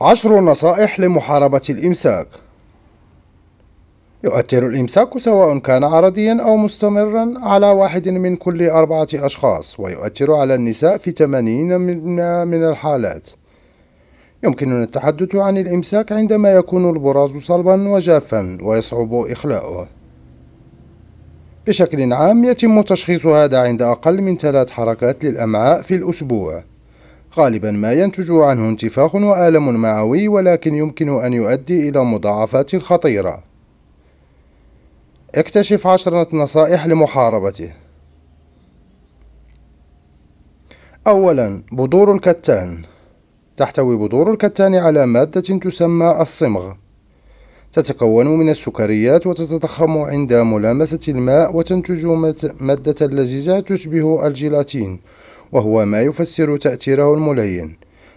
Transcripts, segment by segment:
عشر نصائح لمحاربة الإمساك يؤثر الإمساك سواء كان عرضيا أو مستمرا على واحد من كل أربعة أشخاص ويؤثر على النساء في 80 من الحالات يمكننا التحدث عن الإمساك عندما يكون البراز صلبا وجافا ويصعب إخلاؤه بشكل عام يتم تشخيص هذا عند أقل من ثلاث حركات للأمعاء في الأسبوع غالبا ما ينتج عنه انتفاخ وآلم معوي ولكن يمكن أن يؤدي إلى مضاعفات خطيرة اكتشف عشرة نصائح لمحاربته أولا بذور الكتان تحتوي بذور الكتان على مادة تسمى الصمغ تتكون من السكريات وتتضخم عند ملامسة الماء وتنتج مادة لزجة تشبه الجيلاتين وهو ما يفسر تأثيره الملين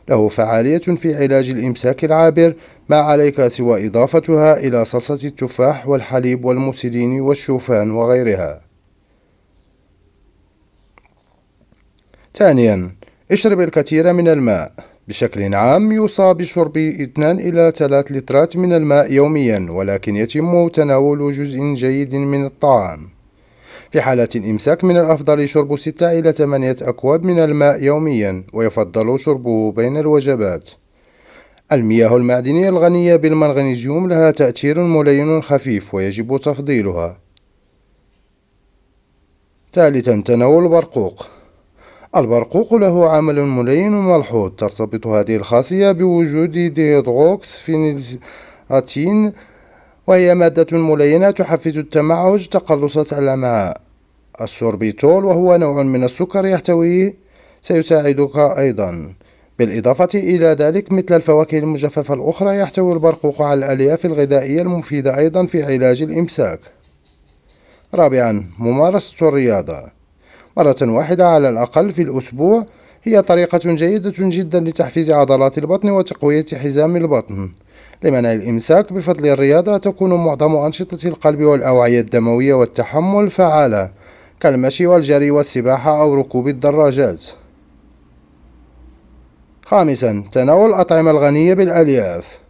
له فعالية في علاج الإمساك العابر ما عليك سوى إضافتها إلى صلصة التفاح والحليب والموسلين والشوفان وغيرها ثانيا اشرب الكثير من الماء بشكل عام يوصى بشرب 2 إلى 3 لترات من الماء يوميا ولكن يتم تناول جزء جيد من الطعام في حالة الإمساك من الأفضل شرب 6 إلى 8 أكواب من الماء يوميا ويفضل شربه بين الوجبات المياه المعدنية الغنية بالمغنيسيوم لها تأثير ملين خفيف ويجب تفضيلها ثالثا تناول البرقوق البرقوق له عمل ملين ملحوظ ترتبط هذه الخاصية بوجود ديدروكس فينيلاتين وهي مادة ملينة تحفز التمعج تقلص الأمعاء السوربيتول وهو نوع من السكر يحتويه سيساعدك أيضا بالإضافة إلى ذلك مثل الفواكه المجففة الأخرى يحتوي البرقوق على الألياف الغذائية المفيدة أيضا في علاج الإمساك رابعا ممارسة الرياضة مرة واحدة على الأقل في الأسبوع هي طريقة جيدة جدا لتحفيز عضلات البطن وتقوية حزام البطن لمنع الإمساك بفضل الرياضة تكون معظم أنشطة القلب والأوعية الدموية والتحمل فعالة كالمشي والجري والسباحة أو ركوب الدراجات خامسا تناول الأطعمة الغنية بالألياف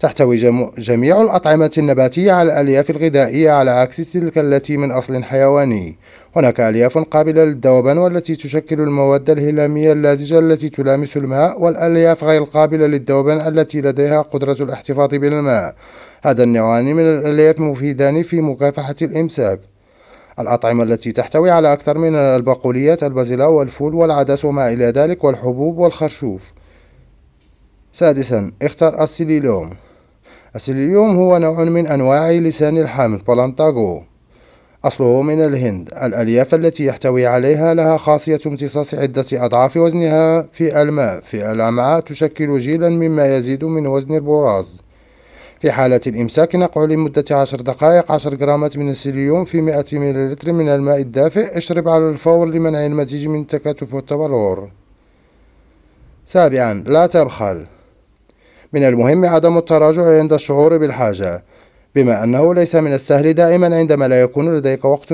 تحتوي جميع الأطعمة النباتية على الألياف الغذائية على عكس تلك التي من أصل حيواني هناك ألياف قابلة للذوبان والتي تشكل المواد الهلامية اللازجة التي تلامس الماء والألياف غير قابلة للذوبان التي لديها قدرة الاحتفاظ بالماء هذا النوعان من الألياف مفيدان في مكافحة الإمساك الأطعمة التي تحتوي على أكثر من البقوليات البازلاء والفول والعدس وما إلى ذلك والحبوب والخرشوف سادسا اختر السيليلوم السيليوم هو نوع من أنواع لسان الحامض بلانتاغو أصله من الهند الألياف التي يحتوي عليها لها خاصية امتصاص عدة أضعاف وزنها في الماء في الأمعاء تشكل جيلا مما يزيد من وزن البراز في حالة الإمساك نقع لمدة عشر دقائق عشر جرامات من السيليوم في مئة مللتر من الماء الدافئ اشرب على الفور لمنع المزيج من التكاتف والتبلور سابعا لا تبخل من المهم عدم التراجع عند الشعور بالحاجة بما أنه ليس من السهل دائما عندما لا يكون لديك وقت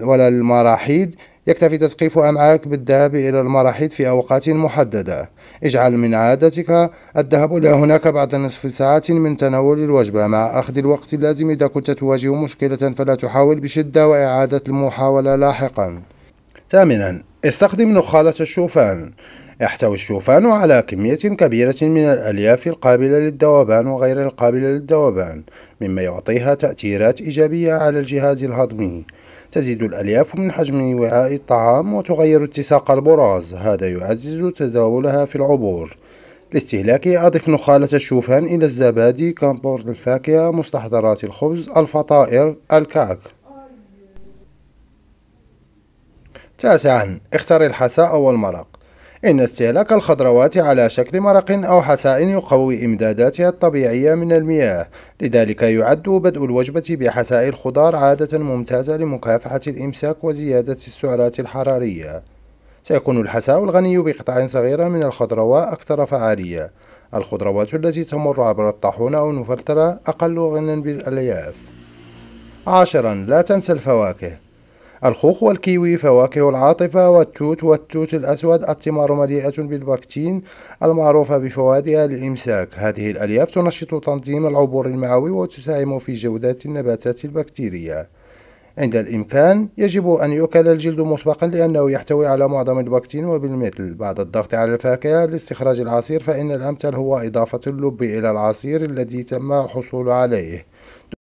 ولا المراحيض يكتفي تثقيف أمعائك بالذهاب إلى المراحيض في أوقات محددة اجعل من عادتك الذهاب إلى هناك بعد نصف ساعة من تناول الوجبة مع أخذ الوقت اللازم إذا كنت تواجه مشكلة فلا تحاول بشدة وإعادة المحاولة لاحقا ثامنا استخدم نخالة الشوفان يحتوي الشوفان على كمية كبيرة من الألياف القابلة للذوبان وغير القابلة للذوبان مما يعطيها تأثيرات إيجابية على الجهاز الهضمي تزيد الألياف من حجم وعاء الطعام وتغير اتساق البراز هذا يعزز تداولها في العبور لاستهلاك أضف نخالة الشوفان إلى الزبادي كامبورد الفاكهة مستحضرات الخبز الفطائر الكعك تاسعا اختر الحساء والمرق إن استهلاك الخضروات على شكل مرق أو حساء يقوي إمداداتها الطبيعية من المياه لذلك يعد بدء الوجبة بحساء الخضار عادة ممتازة لمكافحة الإمساك وزيادة السعرات الحرارية سيكون الحساء الغني بقطع صغيرة من الخضروات أكثر فعالية الخضروات التي تمر عبر الطاحونة أو المفلترة أقل غنى بالألياف عاشرا لا تنسى الفواكه الخوخ والكيوي فواكه العاطفة والتوت والتوت الأسود الثمار مليئة بالبكتين المعروفة بفوائدها للإمساك هذه الألياف تنشط تنظيم العبور المعوي وتساهم في جودة النباتات البكتيرية عند الإمكان يجب أن يؤكل الجلد مسبقا لأنه يحتوي على معظم البكتين وبالمثل بعد الضغط على الفاكهة لاستخراج العصير فإن الأمثل هو إضافة اللب إلى العصير الذي تم الحصول عليه